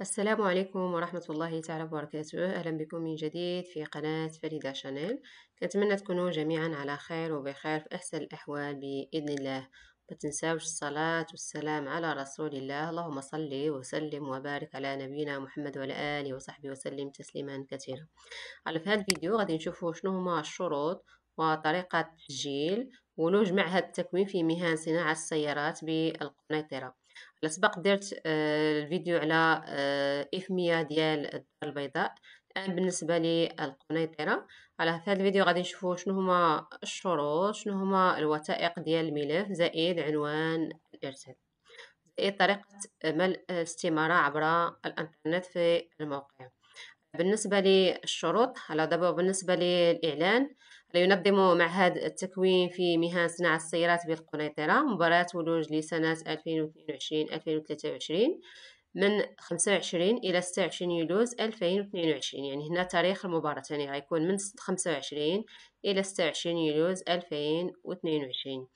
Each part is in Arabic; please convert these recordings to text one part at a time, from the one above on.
السلام عليكم ورحمة الله تعالى وبركاته أهلا بكم من جديد في قناة فريدة شانيل كنتمنى تكونوا جميعا على خير وبخير في أحسن الأحوال بإذن الله ما تنساوش الصلاة والسلام على رسول الله اللهم صل وسلم وبارك على نبينا محمد وعلى آله وصحبه وسلم تسليما كثيرا على في هذا الفيديو غادي نشوفوا شنو هما الشروط وطريقة التسجيل ولوج معهد التكوين في مهن صناعة السيارات بالقنيطرة السباق درت آه، الفيديو على إفمية آه، ديال الدار البيضاء الآن بالنسبة للقنيطره القنيطرة على هذا الفيديو غادي نشوفوا شنو هما الشروط شنو هما الوثائق ديال الملف زائد عنوان الإرسال زائد طريقة ملء الاستمارة عبر الإنترنت في الموقع بالنسبة للشروط على دابا بالنسبة للإعلان لينظم معهد التكوين في مهن صناعة السيارات بالقنيطرة مباراة ولوج لسنة 2022-2023 من 25 إلى 26 يوليوز 2022 يعني هنا تاريخ المباراة يعني غيكون من 25 إلى 26 يوليوز 2022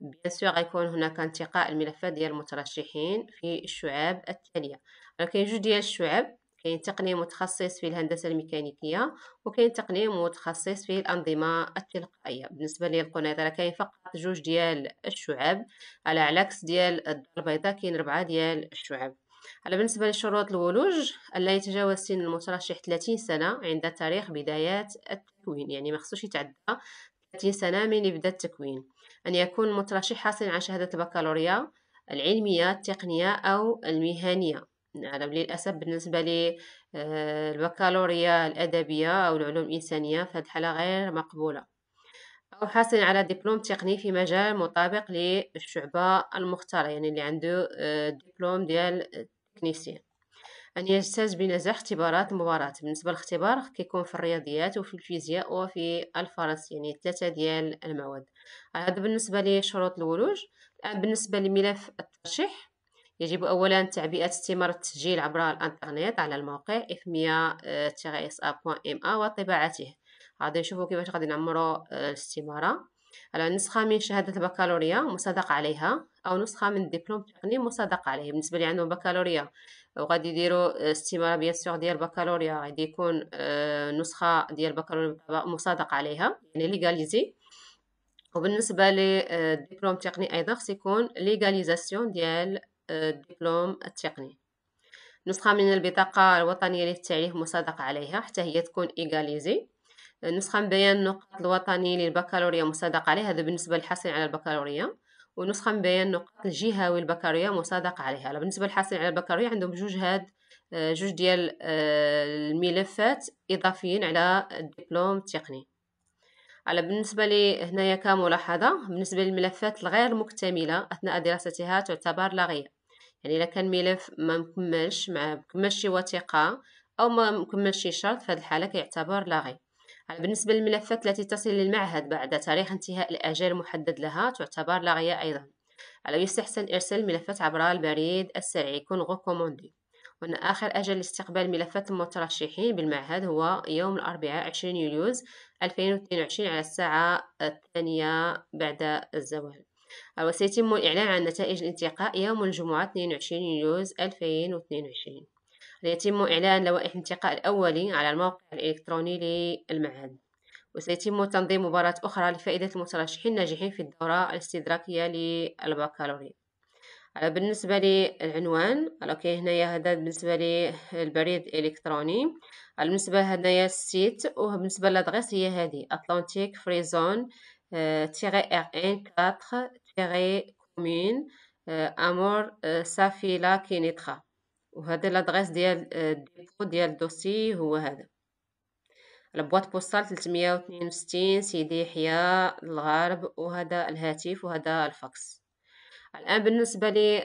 بيان سور غيكون هناك انتقاء الملفات ديال المترشحين في الشعاب التالية راه كاين جوج ديال الشعاب كاين تقني متخصص في الهندسة الميكانيكية وكاين تقني متخصص في الأنظمة التلقائية بالنسبة للقنيطرة كاين فقط جوج ديال الشعب على عكس ديال الدار البيضاء كاين ربعة ديال الشعب على بالنسبة لشروط الولوج ألا يتجاوز سن المترشح 30 سنة عند تاريخ بداية التكوين يعني مخصوش يتعدى 30 سنة من يبدأ التكوين أن يكون المترشح حاصل على شهادة البكالوريا العلمية التقنية أو المهنية نعلم للأسف بالنسبة للبكالوريا آه، الأدبية أو العلوم الإنسانية فهاد الحالة غير مقبولة أو حاصل على دبلوم تقني في مجال مطابق للشعبة المختارة يعني اللي عنده آه، دبلوم ديال تكنيسيان أن يجتاز بنزاح اختبارات مباراة بالنسبة للاختبار كيكون في الرياضيات وفي الفيزياء وفي الفرنس يعني ثلاثة ديال المواد هذا بالنسبة لشروط الولوج الآن بالنسبة لملف الترشيح يجب أولا تعبئة استمارة التسجيل عبر الإنترنت على الموقع fmia-sa.ma وطباعته غادي نشوفوا كيفاش غادي نعمروا آه، الاستمارة على نسخة من شهادة البكالوريا مصادق عليها أو نسخة من الدبلوم التقني مصادق عليه بالنسبة لي عندهم بكالوريا وغادي يديروا استمارة بيان سور ديال البكالوريا غادي يكون آه، نسخة ديال البكالوريا مصادق عليها يعني ليغاليزي وبالنسبة للدبلوم آه، التقني أيضا خص يكون ليغاليزاسيون ديال الدبلوم التقني نسخة من البطاقة الوطنية للتعريف مصادق عليها حتى هي تكون إيغاليزي نسخة من بيان النقاط الوطني للبكالوريا مصادق عليها هذا بالنسبة للحاصلين على البكالوريا ونسخة من بيان النقاط الجهوي البكالوريا مصادق عليها بالنسبة للحاصلين على البكالوريا عندهم جوج هاد آه، جوج ديال آه، الملفات إضافيين على الدبلوم التقني على بالنسبة لي هنايا كملاحظة بالنسبة للملفات الغير مكتملة أثناء دراستها تعتبر لاغية يعني الا كان ملف ما مكملش ما مكملش شي وثيقه او ما مكملش شي شرط فهاد الحاله كيعتبر لاغي بالنسبه للملفات التي تصل للمعهد بعد تاريخ انتهاء الاجل المحدد لها تعتبر لاغيه ايضا على يستحسن ارسال الملفات عبر البريد السريع يكون غوكوموندي وان اخر اجل لاستقبال ملفات المترشحين بالمعهد هو يوم الاربعاء 20 يوليوز 2022 على الساعه الثانية بعد الزوال وسيتم الإعلان عن نتائج الانتقاء يوم الجمعة 22 يوليوز 2022 سيتم إعلان لوائح الانتقاء الأولي على الموقع الإلكتروني للمعهد وسيتم تنظيم مباراة أخرى لفائدة المترشحين الناجحين في الدورة الاستدراكية للبكالوريا آه، بالنسبة للعنوان اوكي هنايا هذا بالنسبة للبريد الإلكتروني آه، بالنسبة هنايا السيت وبالنسبة للادغيس هي هذه Atlantic Free Zone تيغي ار ان كاتر préférée commune آه، أمور آه، لا كينيتخا وهذا لادغيس ديال آه، الديبو ديال الدوسي هو هذا البواط بوستال 362 سيدي حيا الغرب وهذا الهاتف وهذا الفاكس الان بالنسبه لي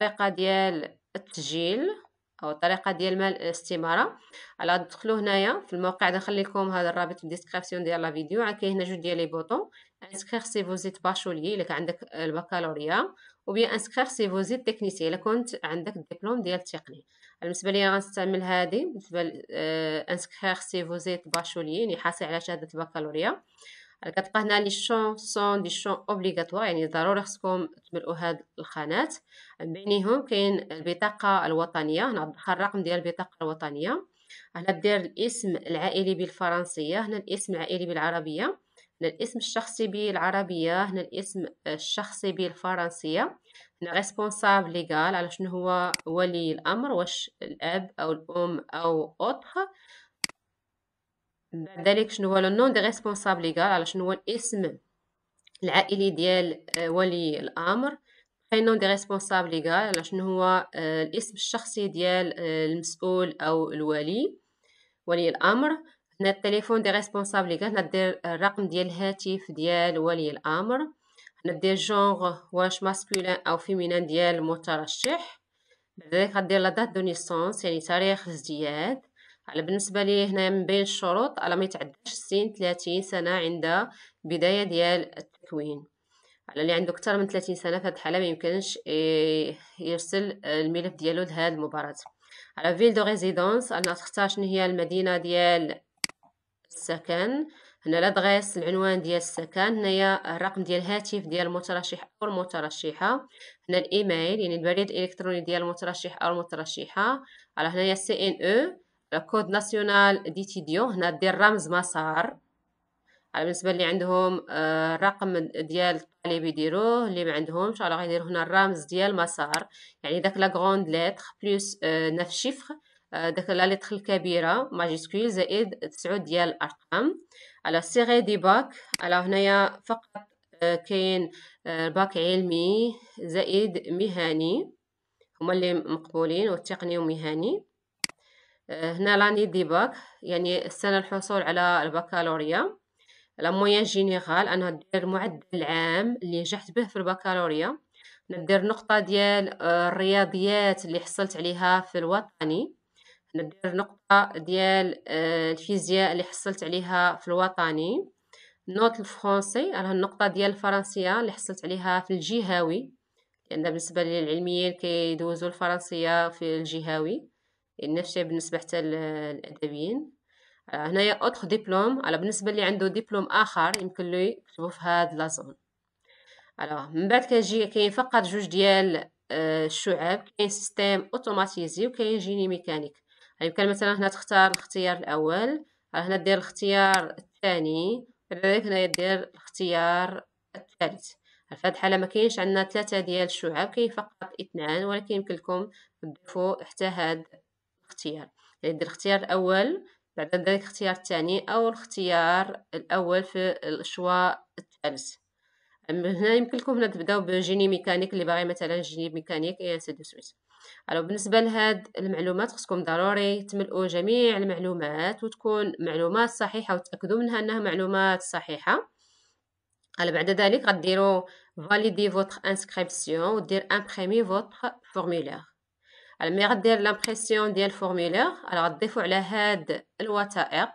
الطريقه ديال التسجيل او الطريقه ديال مال الاستماره على تدخلوا هنايا في الموقع غنخلي لكم هذا الرابط في الديسكريبسيون ديال لا فيديو كاين هنا جوج ديال لي بوطون انسكريغ سي فوزيت باشولي الا كان عندك البكالوريا وبيان انسكريغ سي فوزيت تكنيسي الا كنت عندك الدبلوم ديال التقني بالنسبه ليا غنستعمل هذه بالنسبه آه، انسكريغ سي فوزيت باشولي يعني حاصل على شهاده البكالوريا كتبقى هنا لي شون سون دي شون اوبليغاتوار يعني ضروري خصكم تملؤوا هاد الخانات من بينهم كاين البطاقه الوطنيه هنا الرقم ديال البطاقه الوطنيه هنا دير الاسم العائلي بالفرنسيه هنا الاسم العائلي بالعربيه هنا الاسم الشخصي بالعربية هنا الاسم الشخصي بالفرنسية هنا ريسبونسابل ليغال على شنو هو ولي الأمر واش الأب أو الأم أو أوتر بعد ذلك شنو هو لو نون دي ريسبونسابل ليغال على شنو هو الاسم العائلي ديال آه، ولي الأمر نون دي ريسبونسابل ليغال على شنو هو آه، الاسم الشخصي ديال آه، المسؤول أو الولي ولي الأمر هنا التليفون دي ريسبونسابل كاع هنا دير الرقم ديال الهاتف ديال ولي الامر هنا دير جونغ واش ماسكولين او فيمينين ديال المترشح بعد ذلك غدير لا دات دو نيسونس يعني تاريخ ازدياد على بالنسبه لي هنا من بين الشروط على ما يتعداش السن 30 سنه عند بدايه ديال التكوين على اللي عنده اكثر من 30 سنه في هذه الحاله ما يمكنش يرسل الملف ديالو لهاد المباراه على فيل دو ريزيدونس انا تختار شنو هي المدينه ديال السكن هنا لادغيس العنوان ديال السكن هنايا الرقم ديال الهاتف ديال المترشح او المترشحه هنا الايميل يعني البريد الالكتروني ديال المترشح او المترشحه على هنايا سي e، ان او الكود ناسيونال ديتيديو هنا دير رمز مسار على بالنسبه اللي عندهم آه، الرقم ديال الطالب يديروه اللي ما عندهمش على غيدير هنا الرمز ديال مسار يعني داك لا غروند ليتر بلس آه، نفس شيفر آه، داك لا لتر الكبيره ماجيسكول زائد 9 ديال الارقام على سيغي دي باك على هنايا فقط آه، كاين آه، باك علمي زائد مهني هما اللي مقبولين والتقني ومهني هنا لاني دي باك يعني السنه الحصول على البكالوريا لا مويان جينيرال انا دير معدل عام اللي نجحت به في البكالوريا ندير نقطه ديال الرياضيات اللي حصلت عليها في الوطني ندير نقطة ديال آه، الفيزياء اللي حصلت عليها في الوطني نوت الفرونسي راه النقطة ديال الفرنسية اللي حصلت عليها في الجهاوي لأن بالنسبة للعلميين كيدوزو الفرنسية في الجهاوي يعني نفس الشيء بالنسبة حتى للأدبيين آه، هنايا اوتر ديبلوم على بالنسبة اللي عنده ديبلوم آخر يمكن له يكتبو في هاد لازون الوغ من بعد كيجي كاين فقط جوج ديال آه، الشعب كاين سيستيم اوتوماتيزي وكاين جيني ميكانيك يمكن يعني مثلا هنا تختار الاختيار الاول آه، هنا دير الاختيار الثاني كذلك هنا دير الاختيار الثالث في هذه الحاله ما كاينش عندنا ثلاثه ديال الشعب كاين فقط اثنان ولكن يمكن لكم تضيفوا حتى هذا الاختيار يعني دير الاختيار الاول بعد ذلك الاختيار الثاني او الاختيار الاول في الشواء الثالث هنا يمكن لكم هنا تبداو بجيني ميكانيك اللي باغي مثلا جيني ميكانيك اي سي دو سويس الو بالنسبه لهاد المعلومات خصكم ضروري تملؤوا جميع المعلومات وتكون معلومات صحيحه وتاكدوا منها انها معلومات صحيحه على بعد ذلك غديروا فاليدي فوتر انسكريبسيون ودير امبريمي فوتر فورمولير ملي غدير لامبريسيون ديال الفورمولير على غتضيفوا على هاد الوثائق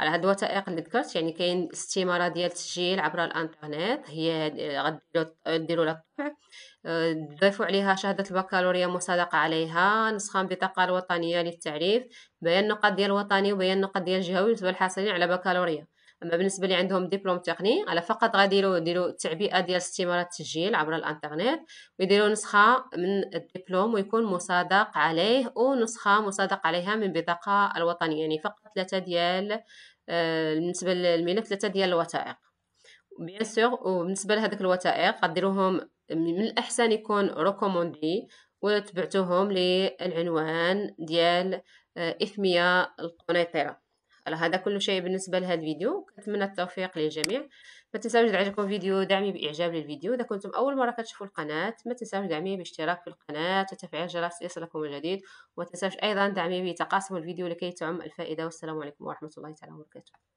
على هاد الوثائق اللي ذكرت يعني كاين استماره ديال التسجيل عبر الانترنت هي غديروا لها الطبع تضيفوا آه، عليها شهاده البكالوريا مصادقه عليها نسخه من البطاقه الوطنيه للتعريف بيان نقاط ديال الوطني وبيان نقاط ديال الجهوي بالنسبه للحاصلين على بكالوريا اما بالنسبه اللي عندهم دبلوم تقني على فقط غادي يديروا يديروا تعبئه ديال استماره التسجيل عبر الانترنت ويديروا نسخه من الدبلوم ويكون مصادق عليه ونسخه مصادق عليها من البطاقه الوطنيه يعني فقط ثلاثه ديال آه، بالنسبه للملف ثلاثه ديال الوثائق بيان سور وبالنسبه لهذوك الوثائق غديروهم من الاحسن يكون ريكوموندي وتبعتوهم للعنوان ديال آه، اثميه القنيطره على هذا كل شيء بالنسبه لهذا الفيديو كنتمنى التوفيق للجميع ما تنساوش عجبكم الفيديو دعمي باعجاب للفيديو اذا كنتم اول مره كتشوفوا القناه ما تنساوش دعمي باشتراك في القناه وتفعيل جرس ليصلكم الجديد وما تنساوش ايضا دعمي بتقاسم الفيديو لكي تعم الفائده والسلام عليكم ورحمه الله تعالى وبركاته